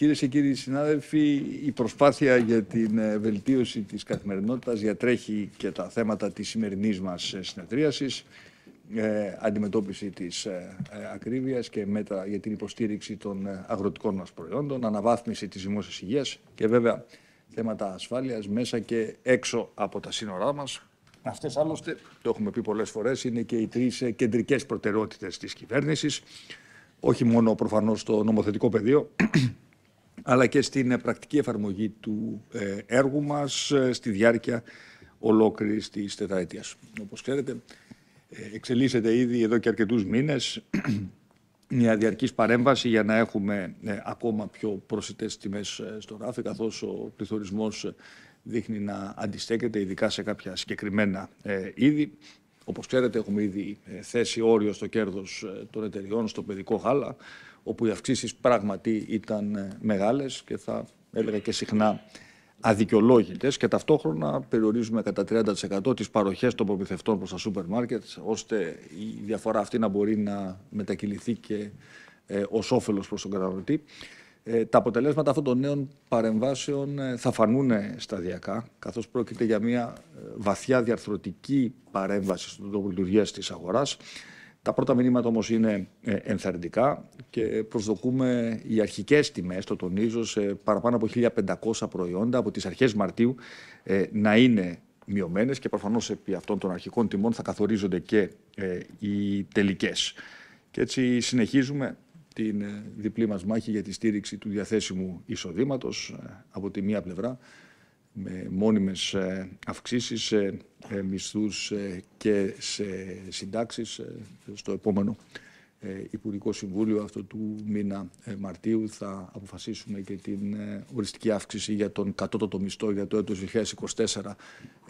Κυρίες και κύριοι συνάδελφοι, η προσπάθεια για την ε, βελτίωση της καθημερινότητας διατρέχει και τα θέματα της σημερινής μας ε, συνεδρίασης, ε, αντιμετώπιση της ε, ακρίβειας και μέτρα για την υποστήριξη των αγροτικών μας προϊόντων, αναβάθμιση της δημόσιας υγείας και βέβαια θέματα ασφάλειας μέσα και έξω από τα σύνορά μας. Αυτές άλλωστε, το έχουμε πει πολλές φορές, είναι και οι τρεις κεντρικές προτεραιότητες της κυβέρνησης, όχι μόνο προφανώς στο νομοθετικό πεδίο, αλλά και στην ε, πρακτική εφαρμογή του ε, έργου μας ε, στη διάρκεια ολόκληρης της τετραετίας. Όπως ξέρετε, εξελίσσεται ήδη εδώ και αρκετούς μήνες μια διαρκής παρέμβαση για να έχουμε ακόμα πιο προσιτές τιμές στο ράφι, καθώς ο πληθωρισμός δείχνει να αντιστέκεται, ειδικά σε κάποια συγκεκριμένα είδη. Όπως ξέρετε έχουμε ήδη ε, θέσει όριο στο κέρδος ε, των εταιριών στο παιδικό χάλα, όπου οι αυξήσεις πράγματι ήταν ε, μεγάλες και θα έλεγα και συχνά αδικαιολόγητες και ταυτόχρονα περιορίζουμε κατά 30% τις παροχές των προμηθευτών προς τα σούπερ μάρκετ, ώστε η διαφορά αυτή να μπορεί να μετακυληθεί και ω ως όφελος προς τον καταναλωτή. Ε, τα αποτελέσματα αυτών των νέων παρεμβάσεων ε, θα φανούν σταδιακά, καθώς πρόκειται για μια ε, βαθιά διαρθρωτική παρέμβαση στον τρόπο λειτουργίας της αγοράς. Τα πρώτα μηνύματα όμως είναι ενθαρρυντικά και προσδοκούμε οι αρχικές τιμές, το τονίζω, σε παραπάνω από 1.500 προϊόντα από τις αρχές Μαρτίου να είναι μειωμένες και προφανώς επί αυτών των αρχικών τιμών θα καθορίζονται και οι τελικές. Και έτσι συνεχίζουμε την ε, διπλή μας μάχη για τη στήριξη του διαθέσιμου εισοδήματος ε, από τη μία πλευρά με μόνιμες ε, αυξήσεις σε μισθούς και σε συντάξεις στο επόμενο Υπουργικό Συμβούλιο αυτό του μήνα Μαρτίου θα αποφασίσουμε και την οριστική αύξηση για τον κατώτατο μισθό για το έτος 2024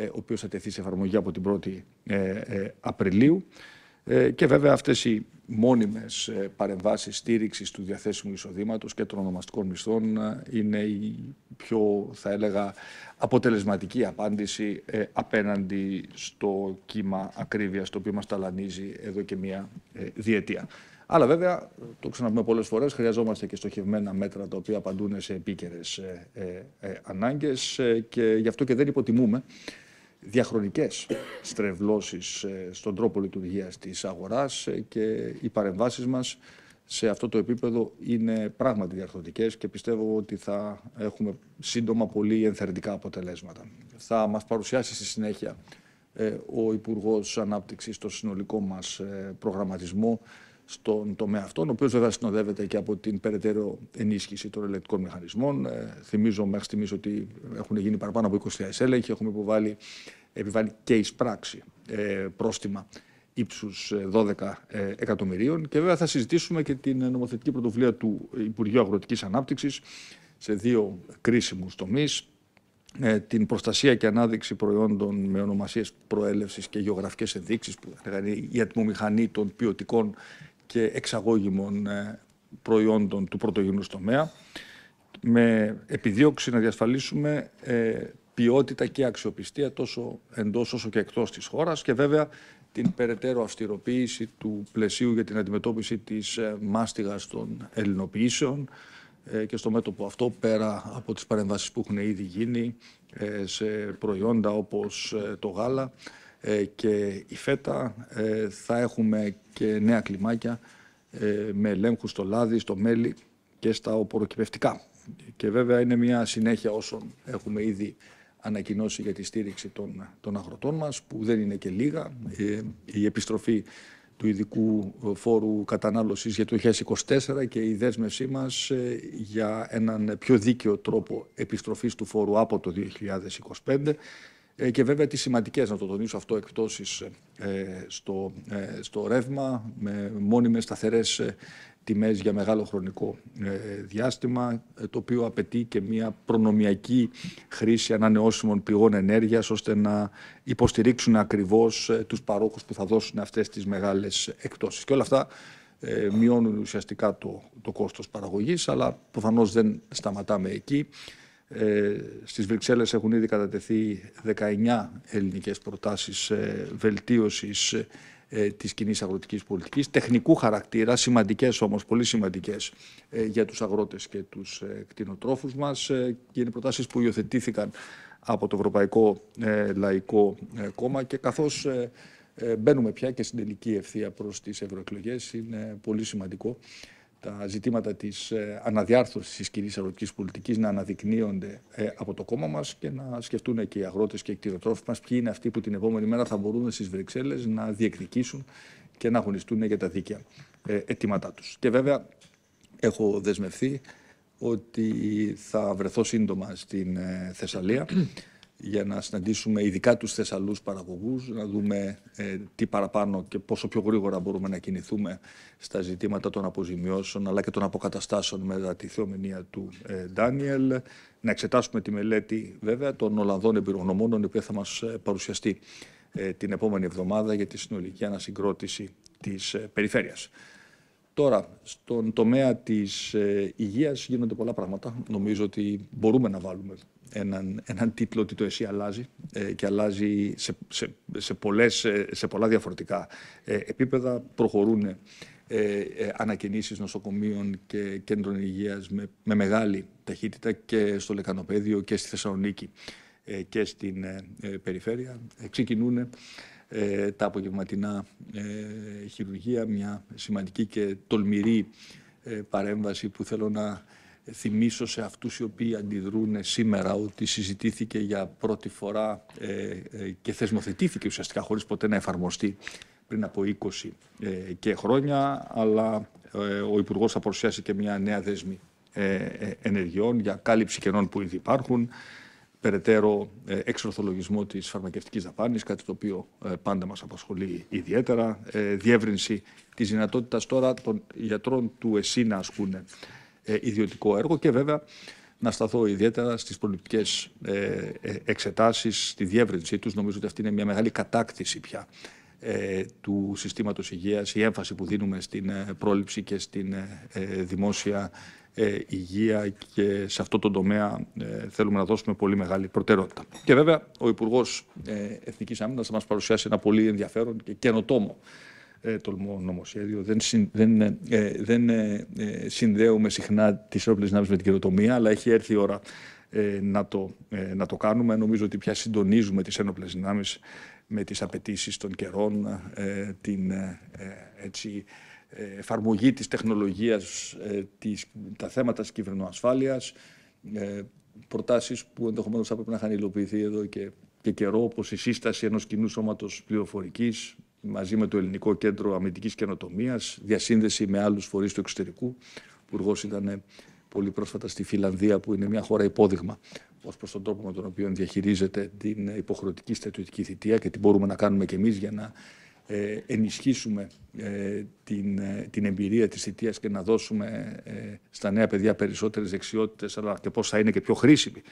ο οποίος θα τεθεί σε εφαρμογή από την 1η Απριλίου. Ε, και βέβαια αυτές οι μόνιμες ε, παρεμβάσεις στήριξης του διαθέσιμου εισοδήματος και των ονομαστικών μισθών ε, είναι η πιο, θα έλεγα, αποτελεσματική απάντηση απέναντι στο κύμα ακρίβειας το οποίο μας ταλανίζει εδώ και μία διετία. Αλλά βέβαια, το ξαναπούμε πολλές φορές, χρειαζόμαστε και στοχευμένα μέτρα τα οποία απαντούν σε επίκαιρες ανάγκες και γι' αυτό και δεν υποτιμούμε διαχρονικές στρεβλώσεις ε, στον τρόπο λειτουργίας της αγοράς ε, και οι παρεμβάσεις μας σε αυτό το επίπεδο είναι πράγματι διαρθρωτικές και πιστεύω ότι θα έχουμε σύντομα πολύ ενθαρρυντικά αποτελέσματα. Θα μας παρουσιάσει στη συνέχεια ε, ο Υπουργός Ανάπτυξης στο συνολικό μας προγραμματισμό στον τομέα αυτόν, ο οποίος βέβαια συνοδεύεται και από την περαιτέρω ενίσχυση των ελεκτικών μηχανισμών. Ε, θυμίζω μέχρι στιγμής ότι έχουν γίνει παραπάνω από 20.000 έλεγχοι, έχουμε υποβάλει, επιβάλει και εισπράξη ε, πρόστιμα ύψους 12 ε, ε, εκατομμυρίων και βέβαια θα συζητήσουμε και την νομοθετική πρωτοβουλία του Υπουργείου Αγροτικής Ανάπτυξης σε δύο κρίσιμους τομείς, ε, την προστασία και ανάδειξη προϊόντων με ονομασίες προέλευσης και γεωγραφικές ενδείξεις που η ατμομηχανή των ποιοτικών και εξαγώγημων ε, προϊόντων του πρωτογενούς τομέα με επιδίωξη να διασφαλίσουμε ε, ποιότητα και αξιοπιστία τόσο εντός όσο και εκτός της χώρας και βέβαια την περαιτέρω αυστηροποίηση του πλαισίου για την αντιμετώπιση της ε, μάστιγας των ελληνοποιήσεων και στο μέτωπο αυτό πέρα από τις παρεμβάσεις που έχουν ήδη γίνει σε προϊόντα όπως το γάλα ε, και η φέτα ε, θα έχουμε και νέα κλιμάκια ε, με ελέγχου στο λάδι, στο μέλι και στα οποροκυπευτικά. Και βέβαια είναι μια συνέχεια όσων έχουμε ήδη ανακοινώσει για τη στήριξη των, των αγροτών μας, που δεν είναι και λίγα. η επιστροφή του ειδικού φόρου κατανάλωσης για το 2024 και η δέσμευσή μας για έναν πιο δίκαιο τρόπο επιστροφής του φόρου από το 2025. Ε, και βέβαια τις σημαντικές, να το τονίσω αυτό, εκπτώσεις ε, στο, ε, στο ρεύμα με μόνιμες σταθερές τιμές για μεγάλο χρονικό διάστημα, το οποίο απαιτεί και μια προνομιακή χρήση ανανεώσιμων πηγών ενέργειας, ώστε να υποστηρίξουν ακριβώς τους παρόχους που θα δώσουν αυτές τις μεγάλες εκπτώσεις. Και όλα αυτά μειώνουν ουσιαστικά το, το κόστος παραγωγής, αλλά προφανώς δεν σταματάμε εκεί. Ε, στις Βρυξέλλες έχουν ήδη κατατεθεί 19 ελληνικές προτάσεις ε, βελτίωσης ε, ε, της κοινή αγροτικής πολιτικής, τεχνικού χαρακτήρα, σημαντικές όμως, πολύ σημαντικές για τους αγρότες και τους κτηνοτρόφους μας και είναι προτάσεις που υιοθετήθηκαν από το Ευρωπαϊκό Λαϊκό Κόμμα και καθώς μπαίνουμε πια και στην τελική ευθεία προς τις ευρωεκλογές είναι πολύ σημαντικό τα ζητήματα της ε, αναδιάρθρωσης της κοινής αγροτικής πολιτικής να αναδεικνύονται ε, από το κόμμα μας και να σκεφτούν και οι αγρότες και οι κτηνοτρόφοι μας ποιοι είναι αυτοί που την επόμενη μέρα θα μπορούν στις Βρυξέλλες να διεκδικήσουν και να αγωνιστούν για τα δίκαια ε, αιτήματά τους. Και βέβαια έχω δεσμευθεί ότι θα βρεθώ σύντομα στην Θεσσαλία για να συναντήσουμε ειδικά τους Θεσσαλούς παραγωγούς, να δούμε ε, τι παραπάνω και πόσο πιο γρήγορα μπορούμε να κινηθούμε στα ζητήματα των αποζημιώσεων αλλά και των αποκαταστάσεων μετά τη θεομηνία του ε, Ντάνιελ. Να εξετάσουμε τη μελέτη βέβαια των Ολλανδών εμπειρογνωμόνων η οποία θα μας ε, παρουσιαστεί την επόμενη εβδομάδα για τη συνολική ανασυγκρότηση της περιφέρειας. Τώρα, στον τομέα της υγεία υγείας γίνονται πολλά πράγματα. Νομίζω ότι μπορούμε να βάλουμε έναν, έναν τίτλο ότι το ΕΣΥ αλλάζει ε, και αλλάζει σε, σε, σε, πολλές, ε, σε πολλά διαφορετικά ε, επίπεδα. Προχωρούν ανακαινήσεις νοσοκομείων και κέντρων υγείας με, με μεγάλη ταχύτητα και στο Λεκανοπέδιο και στη Θεσσαλονίκη και στην περιφέρεια. Ξεκινούν ε, τα απογευματινά ε, χειρουργία, μια σημαντική και τολμηρή ε, παρέμβαση που θέλω να θυμίσω σε αυτούς οι οποίοι αντιδρούν σήμερα ότι συζητήθηκε για πρώτη φορά ε, και θεσμοθετήθηκε ουσιαστικά χωρίς ποτέ να εφαρμοστεί πριν από 20 και χρόνια, αλλά ο Υπουργός θα παρουσιάσει και μια νέα δέσμη ενεργειών για κάλυψη κενών που ήδη υπάρχουν, περαιτέρω ε, εξορθολογισμό της φαρμακευτικής δαπάνης, κάτι το οποίο ε, πάντα μας απασχολεί ιδιαίτερα, ε, διεύρυνση της δυνατότητας τώρα των γιατρών του ΕΣΥ να ασκούν ιδιωτικό έργο και βέβαια να σταθώ ιδιαίτερα στις προληπτικές εξετάσεις, στη διεύρυνσή τους. Νομίζω ότι αυτή είναι μια μεγάλη κατάκτηση πια ε, του συστήματος υγείας, η έμφαση που δίνουμε στην ε, πρόληψη και στην ε, δημόσια υγεία και σε αυτό το τομέα θέλουμε να δώσουμε πολύ μεγάλη προτεραιότητα. Και βέβαια ο Υπουργός Εθνικής Άμυνας θα μας παρουσιάσει ένα πολύ ενδιαφέρον και καινοτόμο τολμό νομοσχέδιο. Δεν, δεν, δεν συνδέουμε συχνά τις όπλες δυνάμεις με την καινοτομία, αλλά έχει έρθει η ώρα ε, να, το, ε, να το κάνουμε. Νομίζω ότι πια συντονίζουμε τις ένοπλες δυνάμεις με τις απαιτήσεις των καιρών, ε, την έτσι, εφαρμογή της τεχνολογίας, της, τα θέματα της κυβερνοασφάλειας, προτάσεις που ενδεχομένως θα πρέπει να είχαν υλοποιηθεί εδώ και, και καιρό, όπως η σύσταση ενός κοινού σώματος πληροφορικής μαζί με το Ελληνικό Κέντρο Αμυντικής Καινοτομίας, διασύνδεση με άλλους φορείς του εξωτερικού. Ο Υπουργός ήταν πολύ πρόσφατα στη Φιλανδία, που είναι μια χώρα υπόδειγμα ως προς τον τρόπο με τον οποίο διαχειρίζεται την υποχρεωτική στρατιωτική θητεία και τι μπορούμε να κάνουμε κι εμείς για να ε, ενισχύσουμε ε, την, ε, την εμπειρία της θητείας και να δώσουμε στα νέα παιδιά περισσότερες δεξιότητες αλλά και πώς θα είναι και πιο χρήσιμη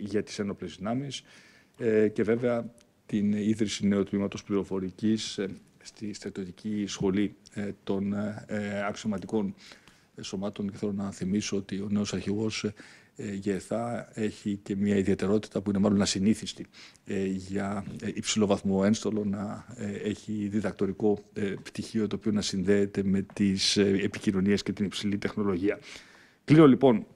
για τις ενόπλες δυνάμεις και βέβαια την ίδρυση νέου τμήματος πληροφορικής στη στρατιωτική σχολή των αξιωματικών σωμάτων και θέλω να θυμίσω ότι ο νέος αρχηγός ε, ΓΕΘΑ έχει και μια ιδιαιτερότητα που είναι μάλλον ασυνήθιστη ε, για ε, υψηλό βαθμό ένστολο να έχει διδακτορικό πτυχίο το οποίο να συνδέεται με τις επικοινωνίες και την υψηλή τεχνολογία. Κλείνω λοιπόν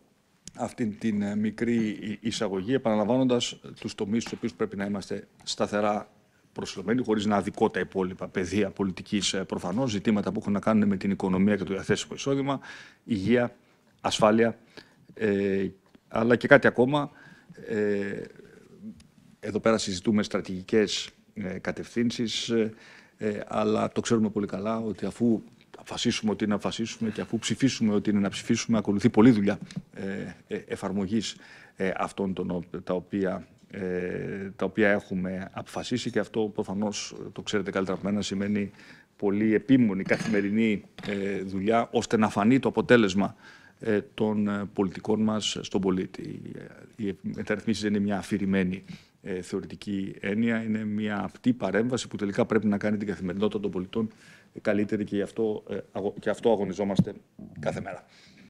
αυτήν την μικρή εισαγωγή επαναλαμβάνοντας τους τομείς στους οποίους πρέπει να είμαστε σταθερά προσυλλομένη, χωρίς να αδικό τα υπόλοιπα παιδεία πολιτικής ε, προφανώς, ζητήματα που έχουν να κάνουν με την οικονομία και το διαθέσιμο εισόδημα, υγεία, ασφάλεια, ε, αλλά και κάτι ακόμα. Ε, εδώ πέρα συζητούμε στρατηγικές ε, κατευθύνσεις, ε, αλλά το ξέρουμε πολύ καλά ότι αφού αποφασίσουμε ότι να αποφασίσουμε και αφού ψηφίσουμε ότι είναι να ψηφίσουμε, ακολουθεί πολλή δουλειά ε, εφαρμογής αυτών των, τα οποία ε, τα οποία έχουμε αποφασίσει και αυτό προφανώς ε, το ξέρετε καλύτερα από μένα σημαίνει πολύ επίμονη καθημερινή ε, δουλειά ώστε να φανεί το αποτέλεσμα των πολιτικών μας στον πολίτη. Οι μεταρρυθμίσεις δεν είναι μια αφηρημένη θεωρητική έννοια, είναι μια απτή παρέμβαση που τελικά πρέπει να κάνει την καθημερινότητα των πολιτών καλύτερη και, αυτό, και αυτό αγωνιζόμαστε κάθε μέρα.